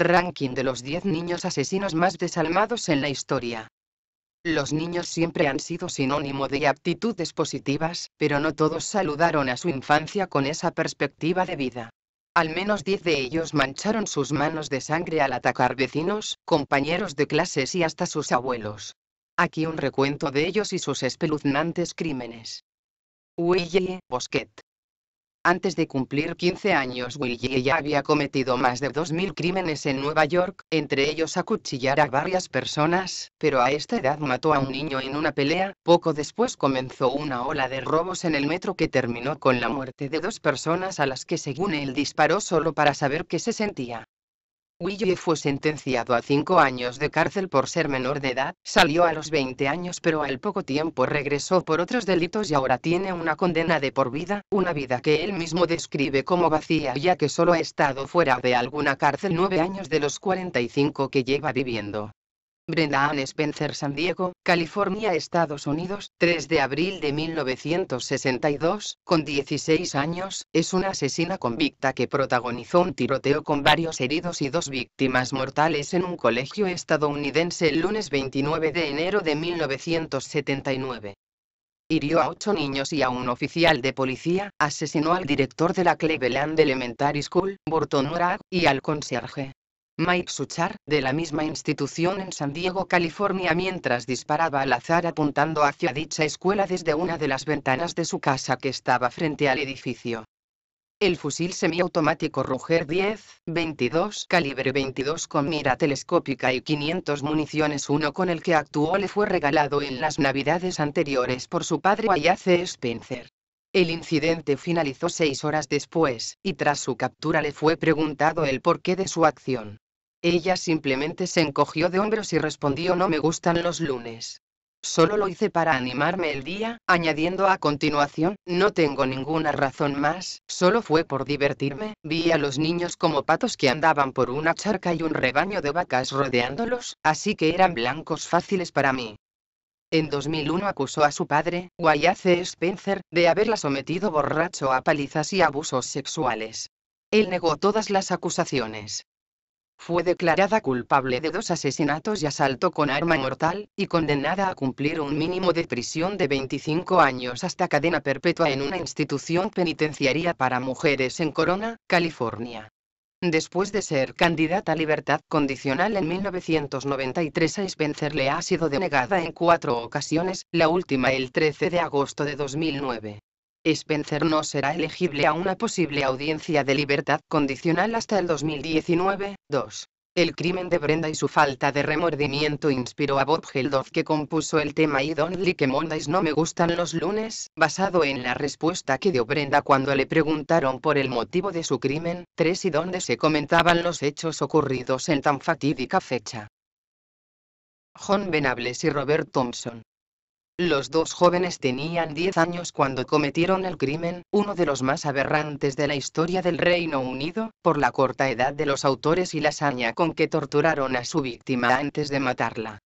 Ranking de los 10 niños asesinos más desalmados en la historia. Los niños siempre han sido sinónimo de aptitudes positivas, pero no todos saludaron a su infancia con esa perspectiva de vida. Al menos 10 de ellos mancharon sus manos de sangre al atacar vecinos, compañeros de clases y hasta sus abuelos. Aquí un recuento de ellos y sus espeluznantes crímenes. Huille Bosquet. Antes de cumplir 15 años Willie ya había cometido más de 2.000 crímenes en Nueva York, entre ellos acuchillar a varias personas, pero a esta edad mató a un niño en una pelea, poco después comenzó una ola de robos en el metro que terminó con la muerte de dos personas a las que según él disparó solo para saber qué se sentía. Willie fue sentenciado a cinco años de cárcel por ser menor de edad, salió a los 20 años pero al poco tiempo regresó por otros delitos y ahora tiene una condena de por vida, una vida que él mismo describe como vacía ya que solo ha estado fuera de alguna cárcel nueve años de los 45 que lleva viviendo. Brenda Ann Spencer San Diego, California, Estados Unidos, 3 de abril de 1962, con 16 años, es una asesina convicta que protagonizó un tiroteo con varios heridos y dos víctimas mortales en un colegio estadounidense el lunes 29 de enero de 1979. Hirió a ocho niños y a un oficial de policía, asesinó al director de la Cleveland Elementary School, Burton Murag, y al concierge. Mike Suchar, de la misma institución en San Diego, California, mientras disparaba al azar apuntando hacia dicha escuela desde una de las ventanas de su casa que estaba frente al edificio. El fusil semiautomático Ruger 10, 22, calibre 22 con mira telescópica y 500 municiones uno con el que actuó le fue regalado en las navidades anteriores por su padre Wayace Spencer. El incidente finalizó seis horas después, y tras su captura le fue preguntado el porqué de su acción. Ella simplemente se encogió de hombros y respondió no me gustan los lunes. Solo lo hice para animarme el día, añadiendo a continuación, no tengo ninguna razón más, solo fue por divertirme, vi a los niños como patos que andaban por una charca y un rebaño de vacas rodeándolos, así que eran blancos fáciles para mí. En 2001 acusó a su padre, C. Spencer, de haberla sometido borracho a palizas y abusos sexuales. Él negó todas las acusaciones. Fue declarada culpable de dos asesinatos y asalto con arma mortal, y condenada a cumplir un mínimo de prisión de 25 años hasta cadena perpetua en una institución penitenciaria para mujeres en Corona, California. Después de ser candidata a libertad condicional en 1993, a Spencer le ha sido denegada en cuatro ocasiones, la última el 13 de agosto de 2009. Spencer no será elegible a una posible audiencia de libertad condicional hasta el 2019. 2. El crimen de Brenda y su falta de remordimiento inspiró a Bob Geldof que compuso el tema I don't like Mondays no me gustan los lunes, basado en la respuesta que dio Brenda cuando le preguntaron por el motivo de su crimen, 3 y dónde se comentaban los hechos ocurridos en tan fatídica fecha. John Benables y Robert Thompson los dos jóvenes tenían 10 años cuando cometieron el crimen, uno de los más aberrantes de la historia del Reino Unido, por la corta edad de los autores y la saña con que torturaron a su víctima antes de matarla.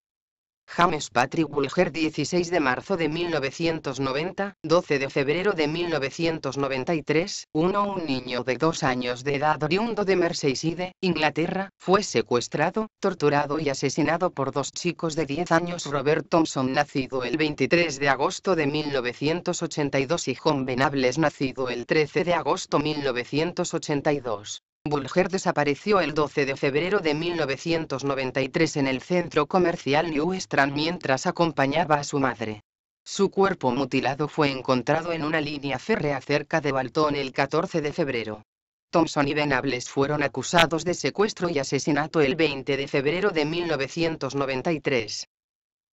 James Patrick Bulger 16 de marzo de 1990, 12 de febrero de 1993, uno Un niño de dos años de edad oriundo de Merseyside, Inglaterra, fue secuestrado, torturado y asesinado por dos chicos de 10 años Robert Thompson nacido el 23 de agosto de 1982 y John Benables nacido el 13 de agosto 1982. Bulger desapareció el 12 de febrero de 1993 en el centro comercial New Strand mientras acompañaba a su madre. Su cuerpo mutilado fue encontrado en una línea férrea cerca de Baltón el 14 de febrero. Thompson y Venables fueron acusados de secuestro y asesinato el 20 de febrero de 1993.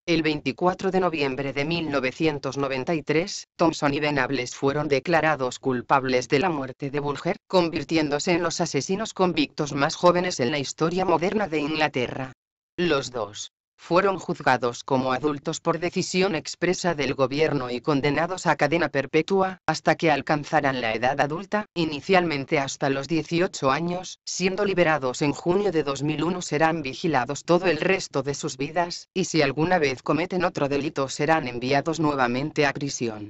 El 24 de noviembre de 1993, Thompson y Venables fueron declarados culpables de la muerte de Bulger, convirtiéndose en los asesinos convictos más jóvenes en la historia moderna de Inglaterra. Los dos fueron juzgados como adultos por decisión expresa del gobierno y condenados a cadena perpetua hasta que alcanzaran la edad adulta, inicialmente hasta los 18 años, siendo liberados en junio de 2001 serán vigilados todo el resto de sus vidas, y si alguna vez cometen otro delito serán enviados nuevamente a prisión.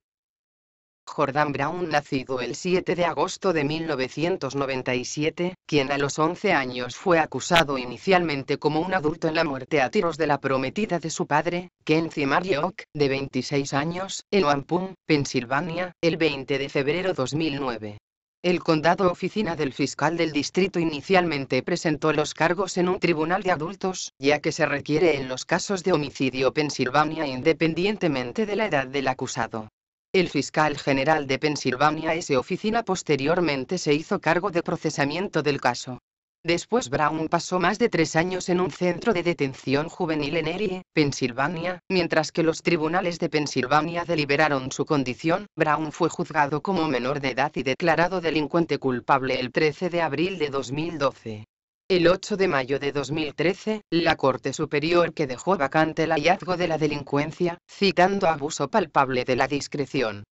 Jordan Brown nacido el 7 de agosto de 1997, quien a los 11 años fue acusado inicialmente como un adulto en la muerte a tiros de la prometida de su padre, Kenzie Marriott, de 26 años, en Wampum, Pensilvania, el 20 de febrero 2009. El condado oficina del fiscal del distrito inicialmente presentó los cargos en un tribunal de adultos, ya que se requiere en los casos de homicidio Pensilvania independientemente de la edad del acusado. El fiscal general de Pensilvania S. Oficina posteriormente se hizo cargo de procesamiento del caso. Después Brown pasó más de tres años en un centro de detención juvenil en Erie, Pensilvania, mientras que los tribunales de Pensilvania deliberaron su condición, Brown fue juzgado como menor de edad y declarado delincuente culpable el 13 de abril de 2012. El 8 de mayo de 2013, la Corte Superior que dejó vacante el hallazgo de la delincuencia, citando abuso palpable de la discreción.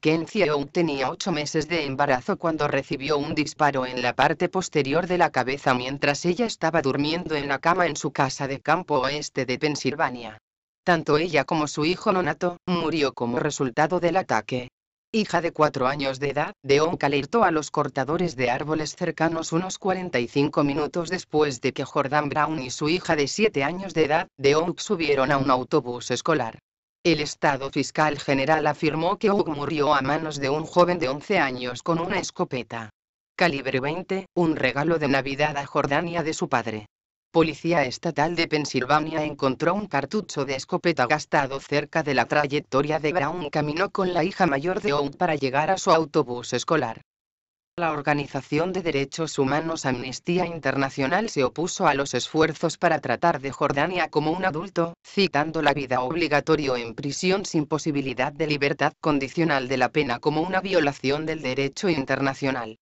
Ken tenía ocho meses de embarazo cuando recibió un disparo en la parte posterior de la cabeza mientras ella estaba durmiendo en la cama en su casa de campo oeste de Pensilvania. Tanto ella como su hijo nonato, murió como resultado del ataque hija de cuatro años de edad, de Deonca alertó a los cortadores de árboles cercanos unos 45 minutos después de que Jordan Brown y su hija de siete años de edad, de Deonk, subieron a un autobús escolar. El Estado Fiscal General afirmó que Hugh murió a manos de un joven de 11 años con una escopeta. Calibre 20, un regalo de Navidad a Jordania de su padre. Policía Estatal de Pensilvania encontró un cartucho de escopeta gastado cerca de la trayectoria de Brown. Caminó con la hija mayor de Owen para llegar a su autobús escolar. La organización de derechos humanos Amnistía Internacional se opuso a los esfuerzos para tratar de Jordania como un adulto, citando la vida obligatoria en prisión sin posibilidad de libertad condicional de la pena como una violación del derecho internacional.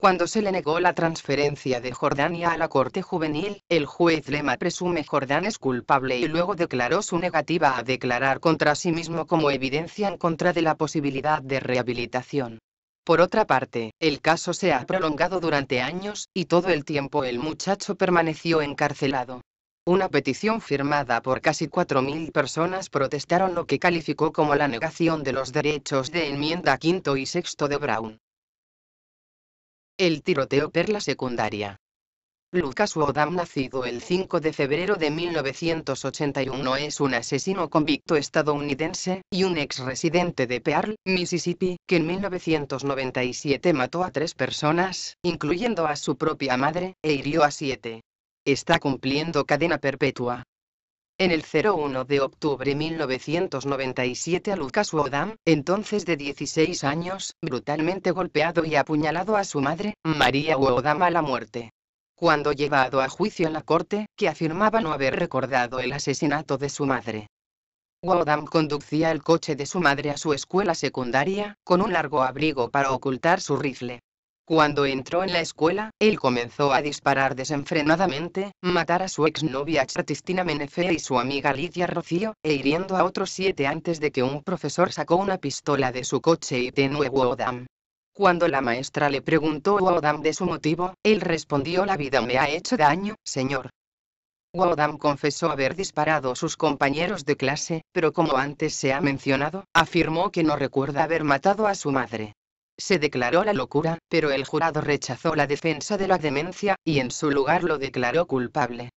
Cuando se le negó la transferencia de Jordania a la Corte Juvenil, el juez Lema presume Jordán es culpable y luego declaró su negativa a declarar contra sí mismo como evidencia en contra de la posibilidad de rehabilitación. Por otra parte, el caso se ha prolongado durante años, y todo el tiempo el muchacho permaneció encarcelado. Una petición firmada por casi 4.000 personas protestaron lo que calificó como la negación de los derechos de enmienda quinto y sexto de Brown. El tiroteo per la secundaria. Lucas Wodam, nacido el 5 de febrero de 1981, es un asesino convicto estadounidense y un ex residente de Pearl, Mississippi, que en 1997 mató a tres personas, incluyendo a su propia madre, e hirió a siete. Está cumpliendo cadena perpetua. En el 01 de octubre 1997 a Lucas Wodam, entonces de 16 años, brutalmente golpeado y apuñalado a su madre, María Wodam a la muerte. Cuando llevado a juicio en la corte, que afirmaba no haber recordado el asesinato de su madre. Wodam conducía el coche de su madre a su escuela secundaria, con un largo abrigo para ocultar su rifle. Cuando entró en la escuela, él comenzó a disparar desenfrenadamente, matar a su exnovia Cristina Menefe y su amiga Lidia Rocío, e hiriendo a otros siete antes de que un profesor sacó una pistola de su coche y tenue Wodam. Cuando la maestra le preguntó a Odam de su motivo, él respondió la vida me ha hecho daño, señor. Wodam confesó haber disparado a sus compañeros de clase, pero como antes se ha mencionado, afirmó que no recuerda haber matado a su madre. Se declaró la locura, pero el jurado rechazó la defensa de la demencia, y en su lugar lo declaró culpable.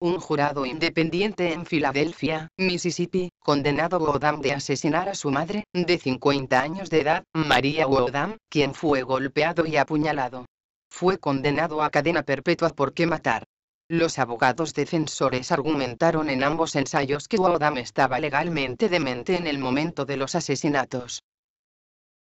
Un jurado independiente en Filadelfia, Mississippi, condenado Wodam de asesinar a su madre, de 50 años de edad, María Wodam, quien fue golpeado y apuñalado. Fue condenado a cadena perpetua qué matar. Los abogados defensores argumentaron en ambos ensayos que Wodam estaba legalmente demente en el momento de los asesinatos.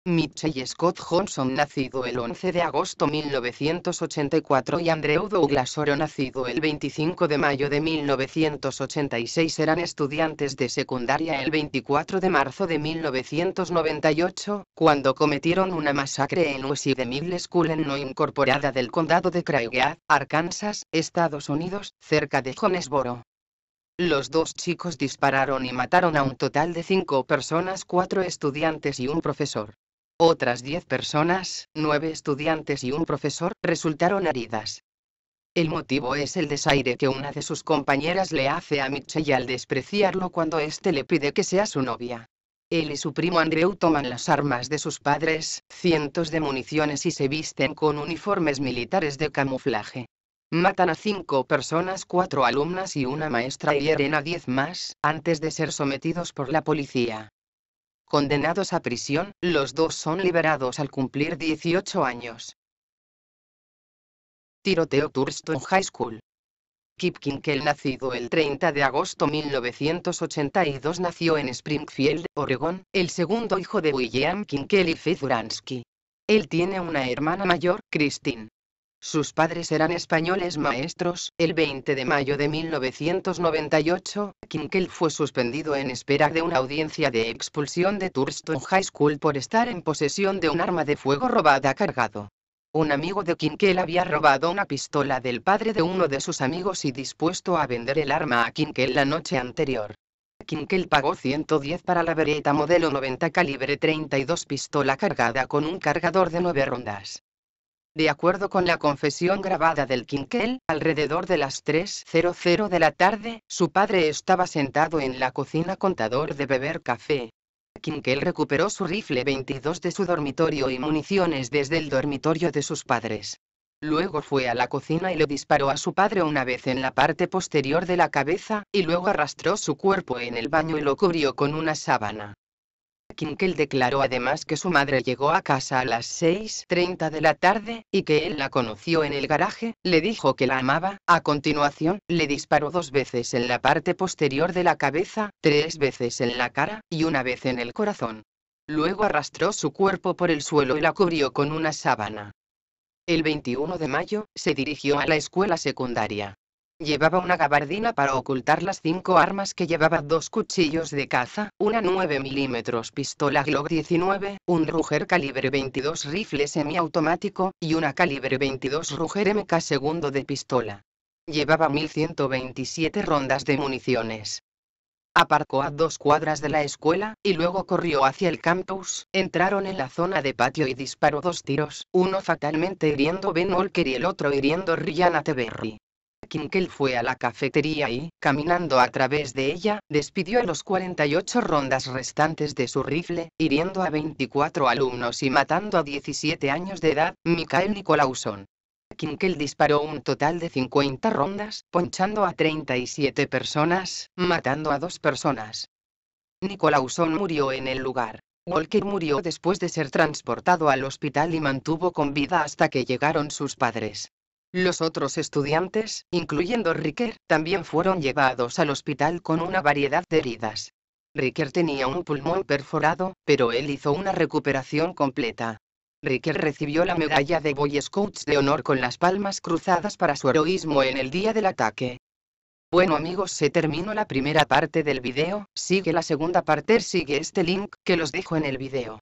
Mitchell Scott Johnson nacido el 11 de agosto 1984 y Andrew Douglas Oro nacido el 25 de mayo de 1986 eran estudiantes de secundaria el 24 de marzo de 1998, cuando cometieron una masacre en USI de Middle School en no incorporada del condado de Craighead, Arkansas, Estados Unidos, cerca de Jonesboro. Los dos chicos dispararon y mataron a un total de cinco personas, cuatro estudiantes y un profesor. Otras diez personas, nueve estudiantes y un profesor, resultaron heridas. El motivo es el desaire que una de sus compañeras le hace a Mitchell al despreciarlo cuando éste le pide que sea su novia. Él y su primo Andrew toman las armas de sus padres, cientos de municiones y se visten con uniformes militares de camuflaje. Matan a cinco personas, cuatro alumnas y una maestra y hieren a diez más, antes de ser sometidos por la policía. Condenados a prisión, los dos son liberados al cumplir 18 años. Tiroteo Thurston High School. Kip Kinkel nacido el 30 de agosto 1982 nació en Springfield, Oregón, el segundo hijo de William Kinkel y Fitzuransky. Él tiene una hermana mayor, Christine. Sus padres eran españoles maestros. El 20 de mayo de 1998, Kinkel fue suspendido en espera de una audiencia de expulsión de Thurston High School por estar en posesión de un arma de fuego robada cargado. Un amigo de Kinkel había robado una pistola del padre de uno de sus amigos y dispuesto a vender el arma a Kinkel la noche anterior. Kinkel pagó 110 para la Beretta modelo 90 calibre 32 pistola cargada con un cargador de 9 rondas. De acuerdo con la confesión grabada del Kinkel, alrededor de las 3.00 de la tarde, su padre estaba sentado en la cocina contador de beber café. Kinkel recuperó su rifle 22 de su dormitorio y municiones desde el dormitorio de sus padres. Luego fue a la cocina y le disparó a su padre una vez en la parte posterior de la cabeza, y luego arrastró su cuerpo en el baño y lo cubrió con una sábana. Kinkel declaró además que su madre llegó a casa a las 6.30 de la tarde, y que él la conoció en el garaje, le dijo que la amaba, a continuación, le disparó dos veces en la parte posterior de la cabeza, tres veces en la cara, y una vez en el corazón. Luego arrastró su cuerpo por el suelo y la cubrió con una sábana. El 21 de mayo, se dirigió a la escuela secundaria. Llevaba una gabardina para ocultar las cinco armas que llevaba dos cuchillos de caza, una 9 mm pistola Glock 19, un Ruger calibre 22 rifle semiautomático, y una calibre 22 Ruger MK segundo de pistola. Llevaba 1127 rondas de municiones. Aparcó a dos cuadras de la escuela, y luego corrió hacia el campus, entraron en la zona de patio y disparó dos tiros, uno fatalmente hiriendo Ben Walker y el otro hiriendo Rihanna Teverri. Kinkel fue a la cafetería y, caminando a través de ella, despidió a los 48 rondas restantes de su rifle, hiriendo a 24 alumnos y matando a 17 años de edad, Mikael Nikolauson. Kinkel disparó un total de 50 rondas, ponchando a 37 personas, matando a dos personas. Nikolauson murió en el lugar. Walker murió después de ser transportado al hospital y mantuvo con vida hasta que llegaron sus padres. Los otros estudiantes, incluyendo Ricker, también fueron llevados al hospital con una variedad de heridas. Ricker tenía un pulmón perforado, pero él hizo una recuperación completa. Ricker recibió la medalla de Boy Scouts de honor con las palmas cruzadas para su heroísmo en el día del ataque. Bueno amigos se terminó la primera parte del video, sigue la segunda parte sigue este link que los dejo en el video.